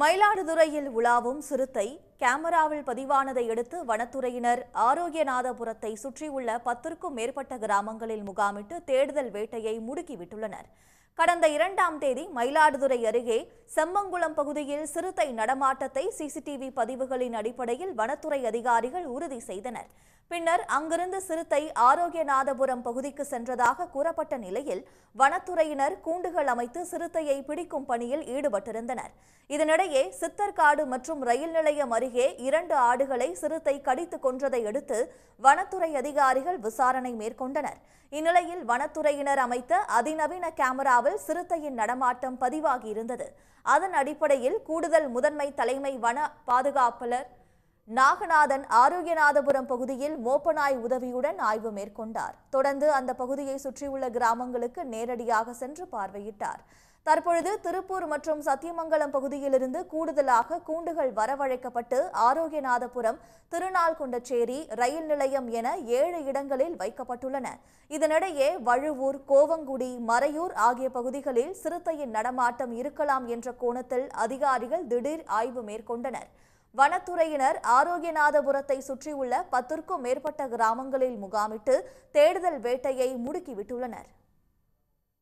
மயிலாடுதுறையில் உலாவும் சிறுத்தை கேமராவில் பதிவானதை எடுத்து வனத்துறையினர் ஆரோக்கியநாதபுரத்தை சுற்றியுள்ள பத்திற்கும் மேற்பட்ட கிராமங்களில் முகாமிட்டு தேடுதல் வேட்டையை முடுக்கிவிட்டுள்ளனர் கடந்த இரண்டாம் தேதி மயிலாடுதுறை அருகே செம்மங்குளம் பகுதியில் சிறுத்தை நடமாட்டத்தை சிசிடிவி பதிவுகளின் அடிப்படையில் வனத்துறை அதிகாரிகள் உறுதி செய்தனர் பின்னர் அங்கிருந்து சிறுத்தை ஆரோக்கியநாதபுரம் பகுதிக்கு சென்றதாக கூறப்பட்ட நிலையில் வனத்துறையினர் கூண்டுகள் அமைத்து சிறுத்தையை பிடிக்கும் பணியில் ஈடுபட்டிருந்தனர் இதனிடையே சித்தர்காடு மற்றும் ரயில் நிலையம் அருகே இரண்டு ஆடுகளை சிறுத்தை கடித்து கொன்றதை அடுத்து வனத்துறை அதிகாரிகள் விசாரணை மேற்கொண்டனர் இந்நிலையில் வனத்துறையினர் அமைத்த அதிநவீன கேமரா கேரளாவில் சிறுத்தையின் நடமாட்டம் பதிவாகி இருந்தது அதன் அடிப்படையில் கூடுதல் முதன்மை தலைமை வன பாதுகாப்பாளர் நாகநாதன் ஆரோக்கியநாதபுரம் பகுதியில் மோப்பநாய் உதவியுடன் ஆய்வு மேற்கொண்டார் தொடர்ந்து அந்த பகுதியை சுற்றியுள்ள கிராமங்களுக்கு நேரடியாக சென்று பார்வையிட்டார் தற்பொழுது திருப்பூர் மற்றும் சத்தியமங்கலம் பகுதியிலிருந்து கூடுதலாக கூண்டுகள் வரவழைக்கப்பட்டு ஆரோக்கியநாதபுரம் திருநாள்குண்டச்சேரி ரயில் நிலையம் என ஏழு இடங்களில் வைக்கப்பட்டுள்ளன இதனிடையே வழுவூர் கோவங்குடி மறையூர் ஆகிய பகுதிகளில் சிறுத்தையின் நடமாட்டம் இருக்கலாம் என்ற கோணத்தில் அதிகாரிகள் திடீர் ஆய்வு மேற்கொண்டனர் வனத்துறையினர் ஆரோக்கியநாதபுரத்தை சுற்றியுள்ள பத்திற்கும் மேற்பட்ட கிராமங்களில் முகாமிட்டு தேடுதல் வேட்டையை முடுக்கிவிட்டுள்ளனர்